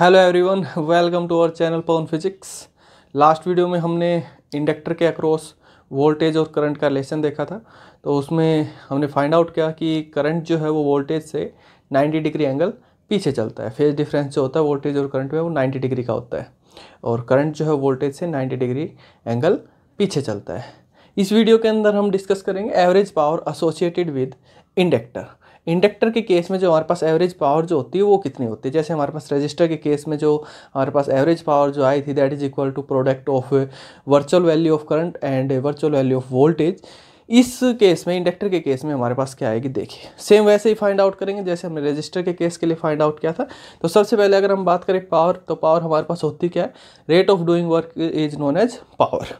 hello everyone welcome to our channel Pawan physics last video में हमने inductor के across voltage और करंट का लेसन देखा था तो उसमें हमने फाइंड आउट किया कि करंट जो है वो वोल्टेज से 90 डिग्री एंगल पीछे चलता है फेज डिफरेंस जो होता है वोल्टेज और करंट में वो 90 डिग्री का होता है और करंट जो है वोल्टेज से नाइन्टी डिग्री एंगल पीछे चलता है इस वीडियो के अंदर हम डिस्कस करेंगे average power associated with inductor inductor के केस में जो हमारे पास एवरेज पावर जो होती है वो कितनी होती है जैसे हमारे पास रजिस्टर के केस में जो हमारे पास एवरेज पावर जो आई थी that is equal to product of virtual value of current and virtual value of voltage इस केस में इंडक्टर के केस में हमारे पास क्या आएगी देखिए सेम वैसे ही फाइंड आउट करेंगे जैसे हमने रजिस्टर के केस के लिए फाइंड आउट किया था तो सबसे पहले अगर हम बात करें पावर तो पावर हमारे पास होती क्या है rate of doing work is known as power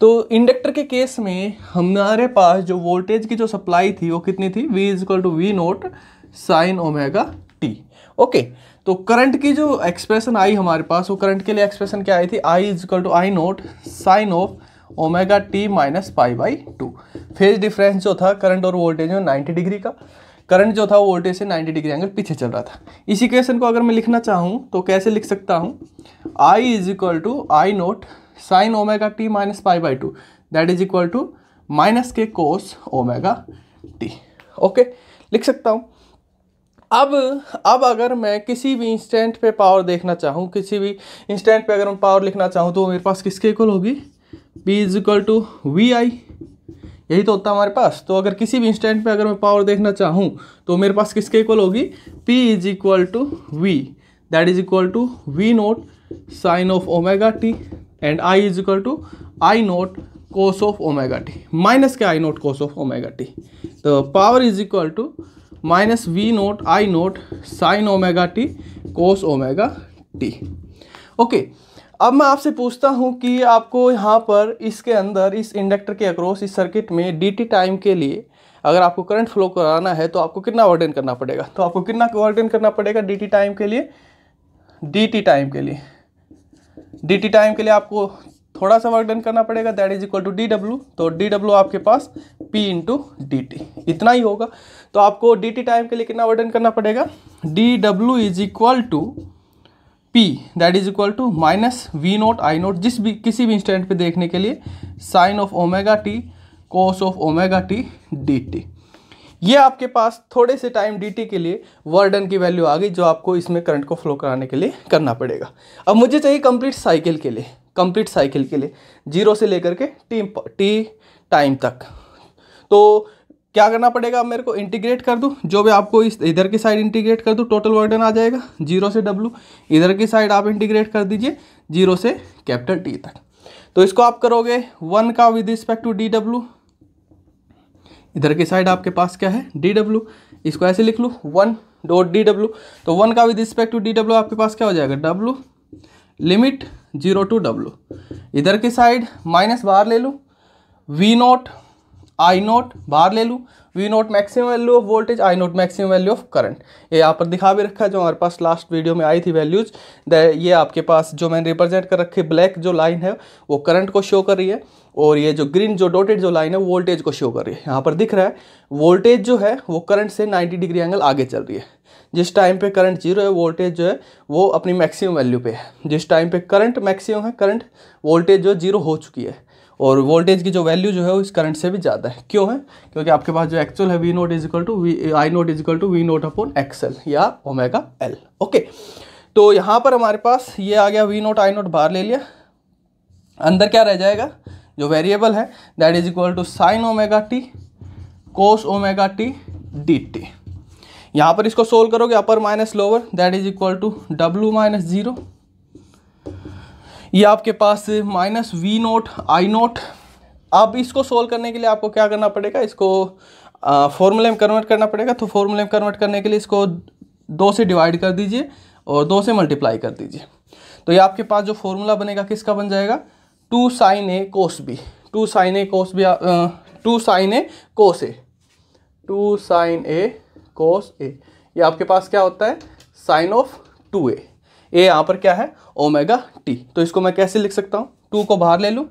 तो इंडक्टर के केस में हमारे पास जो वोल्टेज की जो सप्लाई थी वो कितनी थी V is equal to V naught sine omega T okay तो करंट की जो एक्सप्रेशन आई हमारे पास वो करंट के लिए एक्सप्रेशन क्या आई थी I is equal to I naught sine of omega T minus pi by two phase difference जो था करंट और वोल्टेज में नाइन्टी डिग्री का करंट जो था वोल्टेज से 90 डिग्री एंगल पीछे चल रहा था इसी क्वेश्चन को अगर मैं लिखना चाहूँ तो कैसे लिख सकता हूँ I is equal to I naught sine omega T minus pi by two that is equal to minus के कोस ओमेगा टी ओके लिख सकता हूँ अब अब अगर मैं किसी भी इंस्टेंट पे पावर देखना चाहूँ किसी भी इंस्टेंट पे अगर मैं पावर लिखना चाहूँ तो मेरे पास किसके इक्वल होगी P is equal to V I यही तो होता है हमारे पास तो अगर किसी भी इंस्टेंट पे अगर मैं पावर देखना चाहूँ तो मेरे पास किसके इक्वल होगी P is equal to V that is equal to V naught sine of omega T and I is equal to I naught cos of omega T minus के I naught cos of omega T तो power is equal to minus V naught I naught sine omega T cos omega T okay अब मैं आपसे पूछता हूं कि आपको यहाँ पर इसके अंदर इस इंडक्टर के अक्रॉस इस सर्किट में डीटी टाइम के लिए अगर आपको करंट फ्लो कराना है तो आपको कितना वर्डन करना पड़ेगा तो आपको कितना वर्डन करना पड़ेगा डीटी टाइम के लिए डीटी टाइम के लिए डी टी टाइम के लिए आपको थोड़ा सा वर्क डन करना पड़ेगा that is equal to D W तो डी डब्ल्यू आपके पास पी इंटू डी टी इतना ही होगा तो आपको डी टी टाइम के लिए कितना वर्क डन करना पड़ेगा D W is equal to P that is equal to minus V naught I naught जिस भी किसी भी इंस्टेंट पे देखने के लिए sine of omega T cos of omega T D T ये आपके पास थोड़े से टाइम डी के लिए वर्डन की वैल्यू आ गई जो आपको इसमें करंट को फ्लो कराने के लिए करना पड़ेगा अब मुझे चाहिए कंप्लीट साइकिल के लिए कंप्लीट साइकिल के लिए जीरो से लेकर के टी टी टाइम तक तो क्या करना पड़ेगा मेरे को इंटीग्रेट कर दूँ जो भी आपको इस इधर की साइड इंटीग्रेट कर दूँ टोटल वर्डन आ जाएगा जीरो से डब्लू इधर की साइड आप इंटीग्रेट कर दीजिए जीरो से कैपिटल टी तक तो इसको आप करोगे वन का with respect to D W इधर की साइड आपके पास क्या है डी डब्ल्यू इसको ऐसे लिख लो वन डॉट डी डब्ल्यू तो वन का with respect to D W आपके पास क्या हो जाएगा W limit zero to W इधर की साइड माइनस बाहर ले लो वी नॉट आई नोट बाहर ले लूँ V naught maximum value of voltage I naught maximum value of current ये यहाँ पर दिखा भी रखा है जो हमारे पास लास्ट वीडियो में आई थी वैल्यूज ये आपके पास जो मैंने रिप्रेजेंट कर रखी ब्लैक जो लाइन है वो करंट को शो कर रही है और ये जो ग्रीन जो डोटेड जो लाइन है वो वोल्टेज को शो कर रही है यहाँ पर दिख रहा है वोल्टेज जो है वो करंट से नाइन्टी डिग्री एंगल आगे चल रही है जिस टाइम पे करंट जीरो है वोल्टेज जो है वो अपनी मैक्सिमम वैल्यू पे है जिस टाइम पे करंट मैक्सिमम है करंट वोल्टेज जो जीरो हो चुकी है और वोल्टेज की जो वैल्यू जो है वो इस करंट से भी ज़्यादा है क्यों है क्योंकि आपके पास जो एक्चुअल है V naught is equal to V I naught is equal to V naught upon X L या ओमेगा एल ओके तो यहाँ पर हमारे पास ये आ गया वी नोट आई नोट बाहर ले लिया अंदर क्या रह जाएगा जो वेरिएबल है that is equal to sine omega T cos omega T D T यहाँ पर इसको सोल्व करोगे upper minus lower that is equal to W minus zero ये आपके पास minus V naught I naught अब इसको सोल्व करने के लिए आपको क्या करना पड़ेगा इसको फॉर्मूले में कन्वर्ट करना पड़ेगा तो फॉर्मूले में कन्वर्ट करने के लिए इसको दो से डिवाइड कर दीजिए और दो से मल्टीप्लाई कर दीजिए तो ये आपके पास जो फॉर्मूला बनेगा किसका बन जाएगा two sine A cos B two sine A cos B two sine A cos A two sine A cos A ये आपके पास क्या होता है sine of two A A यहाँ पर क्या है ओमेगा टी तो इसको मैं कैसे लिख सकता हूँ टू को बाहर ले लूँ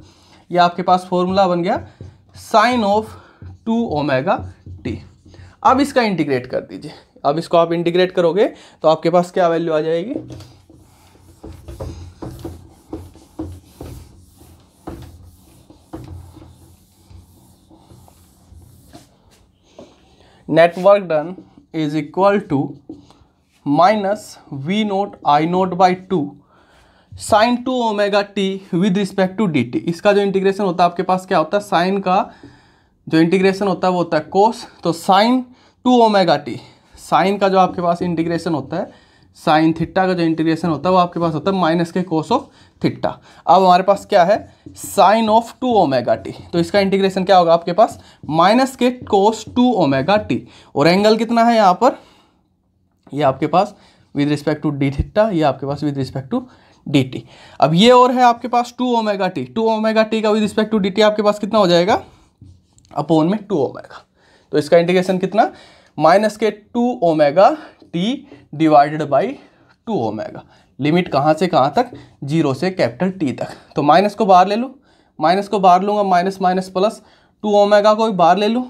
ये आपके पास फॉर्मूला बन गया sine of two omega T अब इसका इंटीग्रेट कर दीजिए अब इसको आप इंटीग्रेट करोगे तो आपके पास क्या वैल्यू आ जाएगी net work done is equal to minus V naught I naught by two sine two omega T with respect to D T इसका जो इंटीग्रेशन होता है आपके पास क्या होता है साइन का जो इंटीग्रेशन होता है वो होता है कोस तो sine two omega T sine का जो आपके पास इंटीग्रेशन होता है साइन थिट्टा का जो इंटीग्रेशन होता है वो आपके पास होता है माइनस के कोस ऑफ थिट्टा अब हमारे पास क्या है sine of two omega T तो इसका इंटीग्रेशन क्या होगा आपके पास माइनस के कोस टू ओमेगा टी और एंगल कितना है यहाँ पर ये आपके पास with respect to D theta ये आपके पास with respect to D T अब ये और है आपके पास two omega T two omega T का with respect to D T आपके पास कितना हो जाएगा अपोन में टू ओमेगा तो इसका इंटीग्रेशन कितना माइनस के two omega T divided by two omega limit कहाँ से कहाँ तक जीरो से कैपिटल टी तक तो माइनस को बाहर ले लो माइनस को बाहर लूँगा minus minus plus two omega को भी बाहर ले लूँ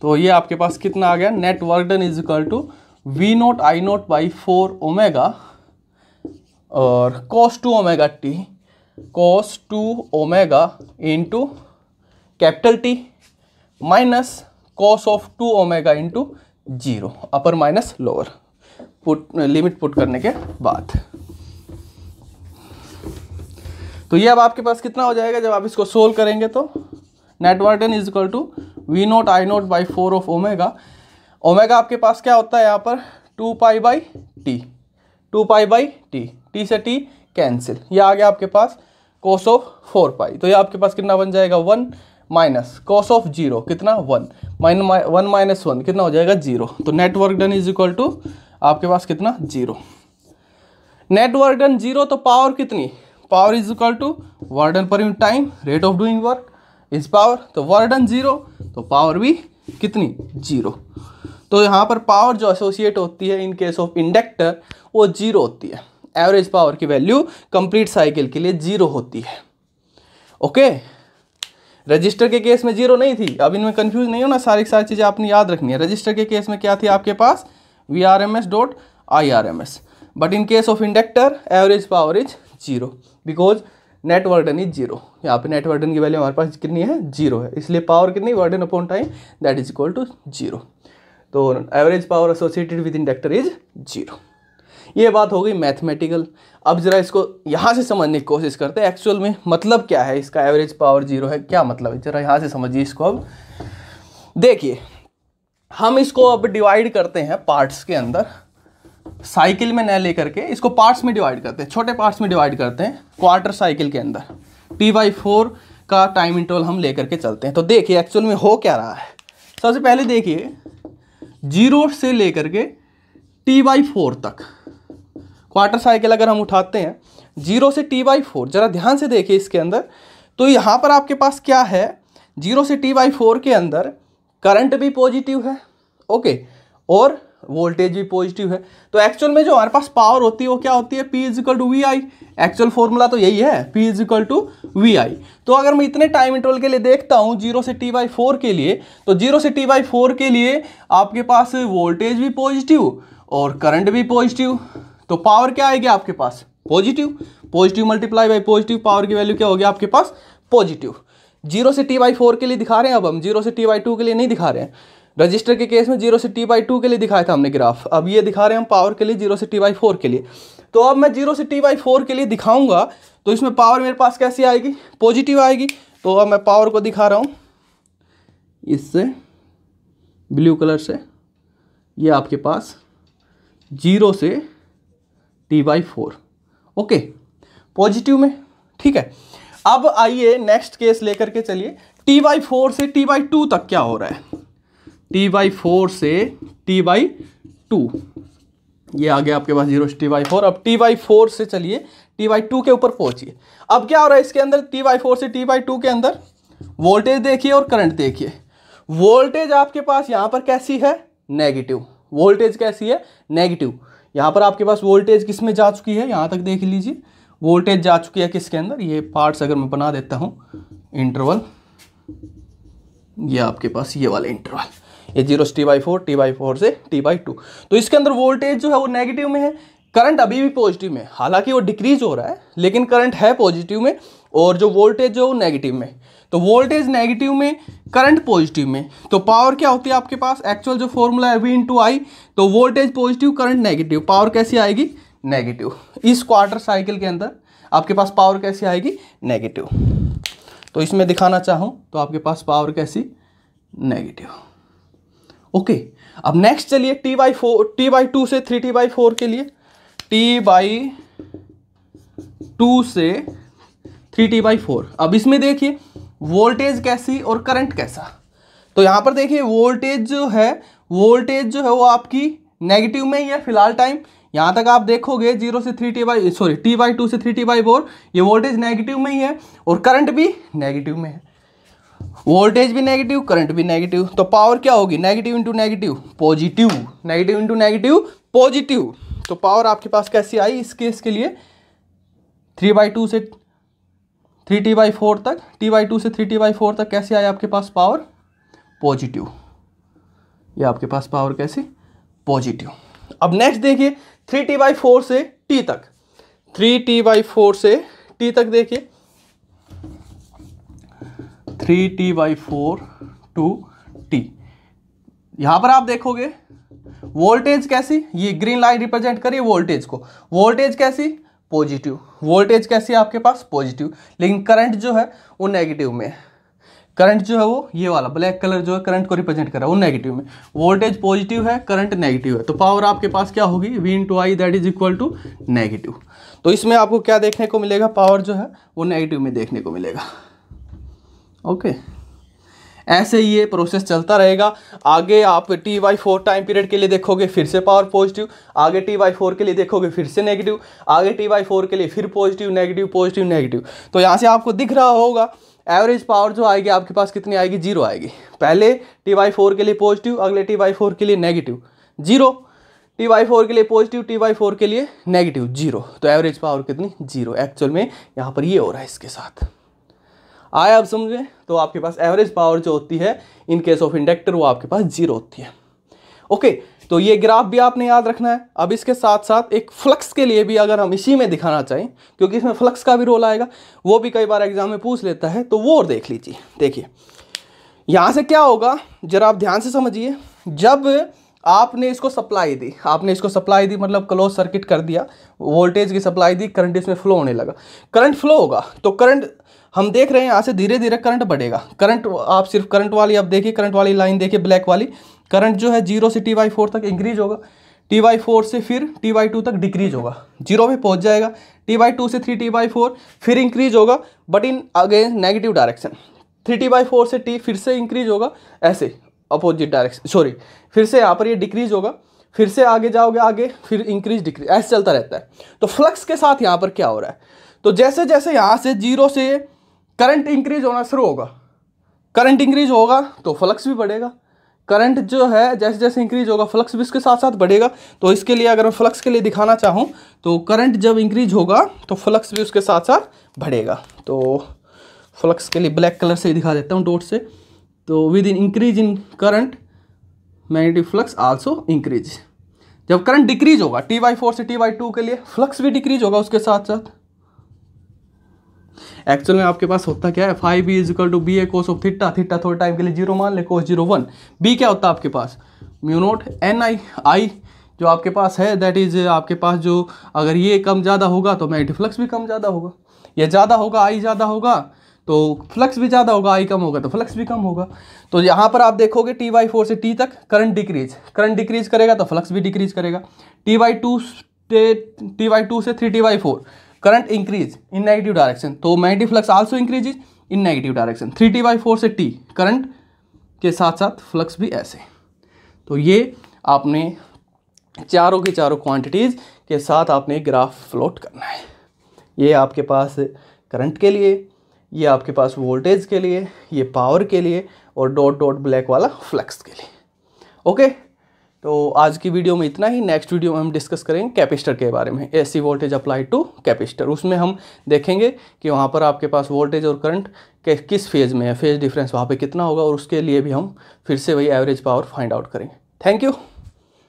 तो ये आपके पास कितना आ गया net work done is equal to V naught I naught by four omega और cos two omega T cos two omega into capital T minus cos of two omega into zero upper minus lower put limit put करने के बाद तो ये अब आपके पास कितना हो जाएगा जब आप इसको सोल्व करेंगे तो net work done is equal to V naught I naught by four of omega omega आपके पास क्या होता है यहाँ पर two pi by T two pi by T T से टी कैंसिल ये आ गया आपके पास कोस ऑफ फोर पाई तो ये आपके पास कितना बन जाएगा one minus cos of zero कितना one minus one minus one कितना हो जाएगा जीरो तो net work done is equal to आपके पास कितना जीरो नेटवर्क डन जीरो तो पावर कितनी power is equal to work done per unit time rate of doing work is power तो वर्डन जीरो तो पावर भी कितनी जीरो तो यहाँ पर पावर जो एसोसिएट होती है इन केस ऑफ इंडक्टर वो जीरो होती है एवरेज पावर की वैल्यू कंप्लीट साइकिल के लिए जीरो होती है ओके रजिस्टर के केस में जीरो नहीं थी अब इनमें कंफ्यूज नहीं होना सारी सारी चीज़ें आपने याद रखनी है रजिस्टर के केस में क्या थी आपके पास V R M S dot I R M S but in case of inductor average power is zero because net work done is zero यहाँ पे नेट वर्डन की वैल्यू हमारे पास कितनी है जीरो है इसलिए पावर कितनी work done upon time that is equal to zero तो average power associated with inductor is zero ये बात हो गई मैथमेटिकल अब ज़रा इसको यहाँ से समझने की कोशिश करते हैं एक्चुअल में मतलब क्या है इसका एवरेज पावर जीरो है क्या मतलब है ज़रा यहाँ से समझिए इसको अब देखिए हम इसको अब डिवाइड करते हैं पार्ट्स के अंदर साइकिल में न लेकर के इसको पार्ट्स में डिवाइड करते हैं छोटे पार्ट्स में डिवाइड करते हैं क्वार्टर साइकिल के अंदर टी बाई फोर का टाइम इंटरवल हम लेकर के चलते हैं तो देखिए एक्चुअल में हो क्या रहा है सबसे पहले देखिए जीरो से लेकर के टी बाई फोर तक क्वार्टर साइकिल अगर हम उठाते हैं जीरो से टी बाई फोर ज़रा ध्यान से देखिए इसके अंदर तो यहाँ पर आपके पास क्या है जीरो से टी बाई फोर के अंदर करंट भी पॉजिटिव है ओके और वोल्टेज भी पॉजिटिव है तो एक्चुअल में जो हमारे पास पावर होती है वो क्या होती है P is equal to V I actual formula तो यही है P is equal to V I तो अगर मैं इतने टाइम इंटरवल के लिए देखता हूँ जीरो से टी बाई फोर के लिए तो जीरो से टी बाई फोर के लिए आपके पास वोल्टेज भी पॉजिटिव और करंट भी पॉजिटिव तो पावर क्या आएगी आपके पास positive positive multiply by positive power की वैल्यू क्या होगी आपके पास पॉजिटिव जीरो से टी बाई फोर के लिए दिखा रहे हैं अब हम जीरो से टी बाई टू के लिए नहीं दिखा रहे हैं रजिस्टर के केस में जीरो से टी बाई टू के लिए दिखाया था हमने ग्राफ अब ये दिखा रहे हैं हम पावर के लिए जीरो से टी बाई फोर के लिए तो अब मैं जीरो से टी बाई फोर के लिए दिखाऊंगा तो इसमें पावर मेरे पास कैसी आएगी पॉजिटिव आएगी तो अब मैं पावर को दिखा रहा हूँ इससे ब्लू कलर से ये आपके पास जीरो से T by four okay positive में ठीक है अब आइए नेक्स्ट केस लेकर के चलिए टी बाई फोर से टी बाई टू तक क्या हो रहा है टी बाई फोर से टी बाई टू ये आ गया आपके पास जीरो टी बाई फोर अब टी बाई फोर से चलिए टी बाई टू के ऊपर पहुंचिए अब क्या हो रहा है इसके अंदर टी बाई फोर से टी बाई टू के अंदर वोल्टेज देखिए और करंट देखिए वोल्टेज आपके पास यहाँ पर कैसी है नेगेटिव वोल्टेज कैसी है नेगेटिव यहाँ पर आपके पास वोल्टेज किस में जा चुकी है यहाँ तक देख लीजिए वोल्टेज जा चुकी है किसके अंदर ये पार्ट्स अगर मैं बना देता हूँ इंटरवल ये आपके पास ये वाला इंटरवल ये zero T by four T by four से टी बाई टू तो इसके अंदर वोल्टेज जो है वो नेगेटिव में है करंट अभी भी पॉजिटिव में हालांकि वो डिक्रीज हो रहा है लेकिन करंट है पॉजिटिव में और जो वोल्टेज जो वो नेगेटिव में तो वोल्टेज नेगेटिव में करंट पॉजिटिव में तो पावर क्या होती है आपके पास एक्चुअल जो फॉर्मूला है वी इंटू आई तो voltage positive current negative power कैसी आएगी नेगेटिव इस क्वार्टर साइकिल के अंदर आपके पास पावर कैसी आएगी नेगेटिव तो इसमें दिखाना चाहूँ तो आपके पास पावर कैसी नेगेटिव ओके अब नेक्स्ट चलिए T by four T by two से थ्री टी बाई फोर के लिए टी बाई टू से थ्री टी बाई फोर अब इसमें देखिए वोल्टेज कैसी और करंट कैसा तो यहां पर देखिए वोल्टेज जो है वोल्टेज जो है वो आपकी नेगेटिव में ही है फिलहाल टाइम यहां तक आप देखोगे जीरो से three T by sorry T by two से थ्री टी बाई फोर ये वोल्टेज नेगेटिव में ही है और करंट भी नेगेटिव में है वोल्टेज भी नेगेटिव करंट भी नेगेटिव तो पावर क्या होगी negative into negative positive negative into negative positive तो पावर आपके पास कैसी आई इस केस के लिए थ्री बाई टू से थ्री टी बाई फोर तक टी बाई टू से थ्री टी बाई फोर तक कैसे आई आपके पास पावर पॉजिटिव ये आपके पास पावर कैसी पॉजिटिव अब नेक्स्ट देखिए थ्री टी बाई फोर से टी तक थ्री टी बाई फोर से टी तक देखिए three T by four to T यहाँ पर आप देखोगे वोल्टेज कैसी ये ग्रीन लाइन रिप्रेजेंट करिए वोल्टेज को वोल्टेज कैसी पॉजिटिव वोल्टेज कैसी आपके पास पॉजिटिव लेकिन करंट जो है वो नेगेटिव में है करंट जो है वो ये वाला ब्लैक कलर जो है करंट को रिप्रेजेंट कर रहा है वो नेगेटिव में वोल्टेज पॉजिटिव है करंट नेगेटिव है तो पावर आपके पास क्या होगी V into I that is equal to negative तो इसमें आपको क्या देखने को मिलेगा पावर जो है वो नेगेटिव में देखने को मिलेगा ओके ऐसे ये प्रोसेस चलता रहेगा आगे आप T by four time period के लिए देखोगे फिर से पावर पॉजिटिव आगे टी वाई फोर के लिए देखोगे फिर से नेगेटिव आगे टी वाई फोर के लिए फिर पॉजिटिव नेगेटिव पॉजिटिव नेगेटिव तो यहाँ से आपको दिख रहा होगा एवरेज पावर जो आएगी आपके पास कितनी आएगी जीरो आएगी पहले टी वाई फोर के लिए पॉजिटिव अगले टी वाई फोर के लिए negative zero T by four के लिए पॉजिटिव टी वाई फोर के लिए नेगेटिव जीरो तो एवरेज पावर कितनी जीरो एक्चुअल में यहाँ पर ये हो रहा है इसके साथ आए आप समझें तो आपके पास एवरेज पावर जो होती है इन केस ऑफ इंडक्टर वो आपके पास जीरो होती है ओके तो ये ग्राफ भी आपने याद रखना है अब इसके साथ साथ एक फ्लक्स के लिए भी अगर हम इसी में दिखाना चाहें क्योंकि इसमें फ्लक्स का भी रोल आएगा वो भी कई बार एग्जाम में पूछ लेता है तो वो और देख लीजिए देखिए यहाँ से क्या होगा जरा आप ध्यान से समझिए जब आपने इसको सप्लाई दी आपने इसको सप्लाई दी मतलब क्लोज सर्किट कर दिया वोल्टेज की सप्लाई दी करंट इसमें फ्लो होने लगा करंट फ्लो होगा तो करंट हम देख रहे हैं यहाँ से धीरे धीरे करंट बढ़ेगा करंट आप सिर्फ करंट वाली आप देखिए करंट वाली लाइन देखिए ब्लैक वाली करंट जो है जीरो से टी वाई फोर तक इंक्रीज होगा टी वाई फोर से फिर टी वाई टू तक डिक्रीज होगा जीरो पे पहुंच जाएगा टी वाई टू से थ्री टी बाई फोर फिर इंक्रीज होगा but in again negative direction three T by four से टी फिर से इंक्रीज होगा ऐसे अपोजिट डायरेक्शन सॉरी फिर से यहाँ पर ये डिक्रीज होगा फिर से आगे जाओगे आगे फिर इंक्रीज डिक्रीज ऐसे चलता रहता है तो फ्लक्स के साथ यहाँ पर क्या हो रहा है तो जैसे जैसे यहाँ से जीरो से करंट इंक्रीज होना शुरू होगा करंट इंक्रीज होगा तो फ्लक्स भी बढ़ेगा करंट जो है जैसे जैसे इंक्रीज होगा फ्लक्स भी इसके साथ साथ बढ़ेगा तो इसके लिए अगर मैं फ्लक्स के लिए दिखाना चाहूँ तो करंट जब इंक्रीज होगा तो फ्लक्स भी उसके साथ साथ बढ़ेगा तो फ्लक्स के लिए ब्लैक कलर से ही दिखा देता हूँ डोट से तो with in increase in current magnetic flux also increase जब करंट डिक्रीज होगा टी बाई फोर से टी बाई टू के लिए फ्लक्स भी डिक्रीज होगा उसके साथ साथ एक्चुअल में आपके पास होता क्या है five B is to B A cos of theta theta थोड़े टाइम के लिए जीरो मान ले कोस जीरो वन बी क्या होता है आपके पास म्यूनोट एन आई आई जो आपके पास है दैट इज आपके पास जो अगर ये कम ज़्यादा होगा तो मैग्नेटिक फ्लक्स भी कम ज़्यादा होगा या ज़्यादा होगा आई ज़्यादा होगा तो फ्लक्स भी ज़्यादा होगा आई कम होगा तो फ्लक्स भी कम होगा तो यहाँ पर आप देखोगे टी वाई फोर से टी तक करंट डिक्रीज करंट डिक्रीज करेगा तो फ्लक्स भी डिक्रीज करेगा टी वाई टू से टी वाई टू से three T by four current increase in negative direction तो magnetic flux also increase in negative direction three T by four से T current के साथ साथ फ्लक्स भी ऐसे तो ये आपने चारों की चारों क्वांटिटीज़ के साथ आपने ग्राफ फ्लोट करना है ये आपके पास करंट के लिए ये आपके पास वोल्टेज के लिए ये पावर के लिए और डॉट डॉट ब्लैक वाला फ्लक्स के लिए ओके तो आज की वीडियो में इतना ही नेक्स्ट वीडियो में हम डिस्कस करेंगे कैपेसिटर के बारे में AC voltage apply to capacitor उसमें हम देखेंगे कि वहाँ पर आपके पास वोल्टेज और करंट के किस फेज़ में है फेज़ डिफरेंस वहाँ पे कितना होगा और उसके लिए भी हम फिर से वही एवरेज पावर फाइंड आउट करेंगे थैंक यू